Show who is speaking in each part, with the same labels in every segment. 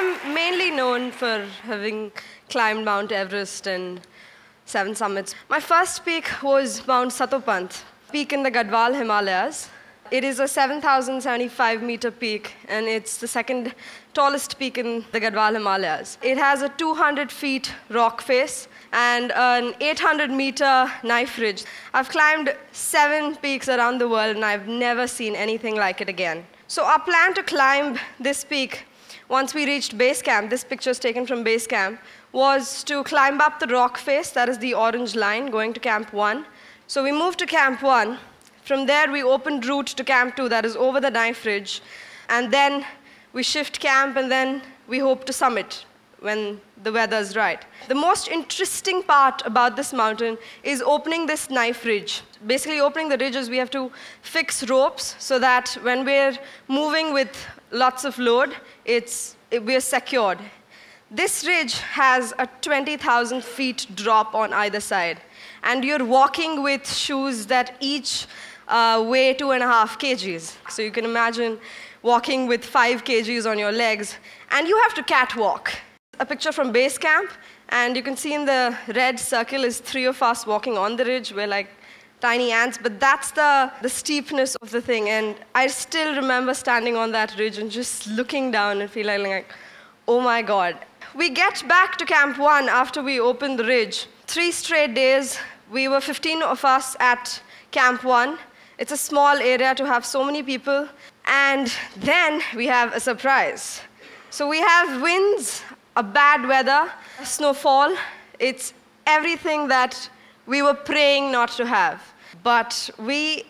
Speaker 1: I'm mainly known for having climbed Mount Everest and seven summits. My first peak was Mount Satopanth, peak in the Gadwal Himalayas. It is a 7,075 meter peak, and it's the second tallest peak in the Gadwal Himalayas. It has a 200 feet rock face and an 800 meter knife ridge. I've climbed seven peaks around the world, and I've never seen anything like it again. So, our plan to climb this peak once we reached base camp, this picture is taken from base camp, was to climb up the rock face, that is the orange line, going to camp one. So we moved to camp one. From there, we opened route to camp two, that is over the knife ridge. And then we shift camp, and then we hope to summit when the weather's right. The most interesting part about this mountain is opening this knife ridge. Basically, opening the ridge is we have to fix ropes so that when we're moving with lots of load, it's, it, we're secured. This ridge has a 20,000 feet drop on either side. And you're walking with shoes that each uh, weigh two and a half kgs. So you can imagine walking with five kgs on your legs. And you have to catwalk a picture from base camp, and you can see in the red circle is three of us walking on the ridge. We're like tiny ants, but that's the, the steepness of the thing. And I still remember standing on that ridge and just looking down and feeling like, oh my God. We get back to Camp 1 after we open the ridge. Three straight days, we were 15 of us at Camp 1. It's a small area to have so many people. And then we have a surprise. So we have winds a bad weather, snowfall. It's everything that we were praying not to have. But we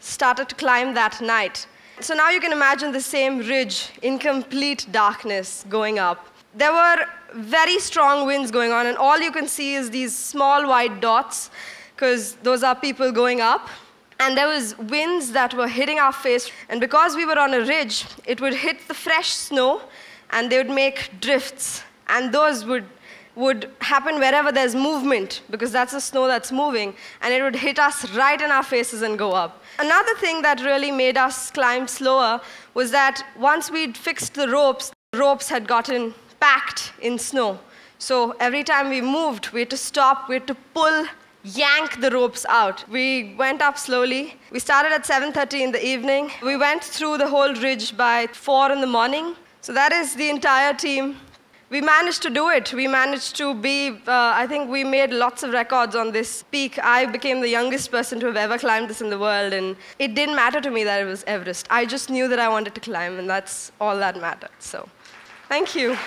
Speaker 1: started to climb that night. So now you can imagine the same ridge in complete darkness going up. There were very strong winds going on, and all you can see is these small white dots, because those are people going up. And there was winds that were hitting our face, and because we were on a ridge, it would hit the fresh snow and they would make drifts, and those would would happen wherever there's movement because that's the snow that's moving and it would hit us right in our faces and go up. Another thing that really made us climb slower was that once we'd fixed the ropes, the ropes had gotten packed in snow. So every time we moved, we had to stop, we had to pull, yank the ropes out. We went up slowly. We started at 7.30 in the evening. We went through the whole ridge by 4 in the morning. So that is the entire team. We managed to do it. We managed to be, uh, I think we made lots of records on this peak. I became the youngest person to have ever climbed this in the world, and it didn't matter to me that it was Everest. I just knew that I wanted to climb, and that's all that mattered. So, thank you.